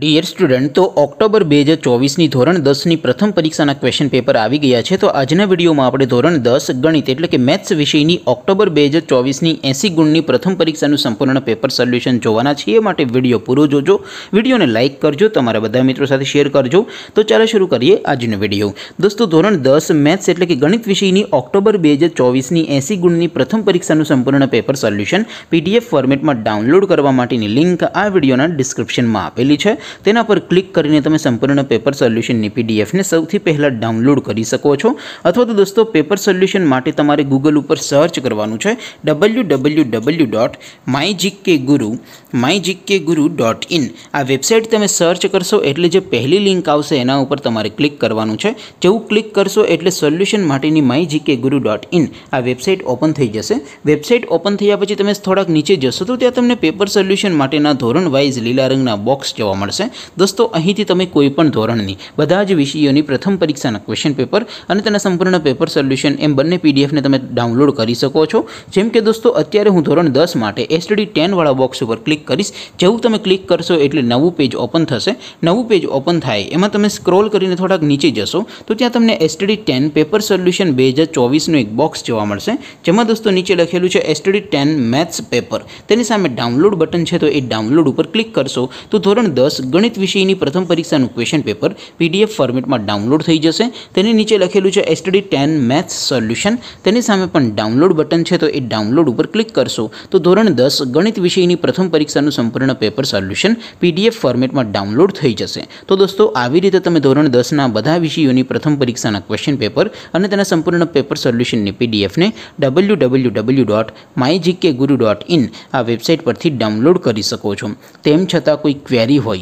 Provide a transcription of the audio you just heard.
dear student તો October બે હજાર ચોવીસની ધોરણ દસની પ્રથમ પરીક્ષાના ક્વેશ્ચન પેપર આવી ગયા છે તો આજના વિડીયોમાં આપણે ધોરણ દસ ગણિત એટલે કે મેથ્સ વિષયની ઓક્ટોબર બે હજાર ચોવીસની એંસી ગુણની પ્રથમ પરીક્ષાનું સંપૂર્ણ પેપર સોલ્યુશન જોવાના છીએ માટે વિડીયો પૂરો જોજો વિડીયોને લાઇક કરજો તમારા બધા મિત્રો સાથે શેર કરજો તો ચાલો શરૂ કરીએ આજનો વિડીયો દોસ્તો ધોરણ દસ મેથ્સ એટલે કે ગણિત વિષયની ઓક્ટોબર બે હજાર ચોવીસની એંસી ગુણની પ્રથમ પરીક્ષાનું સંપૂર્ણ પેપર સોલ્યુશન પીડીએફ ફોર્મેટમાં ડાઉનલોડ કરવા માટેની લિંક આ વિડીયોના ડિસ્ક્રિપ્શનમાં આપેલી છે તેના પર ક્લિક કરીને તમે સંપૂર્ણ પેપર સોલ્યુશન ની પીડીએફ ને સૌથી પહેલા ડાઉનલોડ કરી શકો છો અથવા તો દોસ્તો પેપર સોલ્યુશન માટે તમારે Google ઉપર સર્ચ કરવાનું છે www.mygkguru mygkguru.in આ વેબસાઈટ તમે સર્ચ કરશો એટલે જે પહેલી લિંક આવશે તેના ઉપર તમારે ક્લિક કરવાનું છે જેવું ક્લિક કરશો એટલે સોલ્યુશન માટેની mygkguru.in આ વેબસાઈટ ઓપન થઈ જશે વેબસાઈટ ઓપન થઈયા પછી તમે થોડક નીચે જશો તો ત્યાં તમને પેપર સોલ્યુશન માટેના ધોરણ વાઇઝ લીલા રંગના બોક્સ જોવા મળશે દોસ્તો અહી થી તમને કોઈ પણ ધોરણ ની બધા જ વિષયો ની પ્રથમ પરીક્ષા ના ક્વેશ્ચન પેપર અને તેના સંપૂર્ણ પેપર સોલ્યુશન એમ બन्ने પીડીએફ ને તમે ડાઉનલોડ કરી શકો છો જેમ કે દોસ્તો અત્યારે હું ધોરણ 10 માટે STD 10 વાળો બોક્સ ઉપર ક્લિક કરીસ જેવું તમે ક્લિક કરશો એટલે નવું પેજ ઓપન થશે નવું પેજ ઓપન થાય એમાં તમે સ્ક્રોલ કરીને થોડક નીચે જશો તો ત્યાં તમને STD 10 પેપર સોલ્યુશન 2024 નો એક બોક્સ જોવા મળશે જેમ કે દોસ્તો નીચે લખેલું છે STD 10 मैथ्स પેપર તેની સામે ડાઉનલોડ બટન છે તો એ ડાઉનલોડ ઉપર ક્લિક કરશો તો ધોરણ गणित विषयनी प्रथम परीक्षानु क्वेश्चन पेपर पीडीएफ फॉर्मेट मा डाउनलोड थई जसे तेने नीचे લખેલું છે एसटीडी 10 मैथ्स सॉल्यूशन તેની સામે પણ ડાઉનલોડ બટન છે તો એ ડાઉનલોડ ઉપર ક્લિક કરશો તો ધોરણ 10 ગણિત વિષયની પ્રથમ પરીક્ષાનું સંપૂર્ણ પેપર સોલ્યુશન પીડીએફ ફોર્મેટમાં ડાઉનલોડ થઈ જશે તો દોસ્તો આવી રીતે તમે ધોરણ 10 ના બધા વિષયોની પ્રથમ પરીક્ષાના ક્વેશ્ચન પેપર અને તેના સંપૂર્ણના પેપર સોલ્યુશનની પીડીએફ ને www.mygkguru.in આ વેબસાઈટ પરથી ડાઉનલોડ કરી શકો છો તેમ છતાં કોઈ ક્વેરી હોય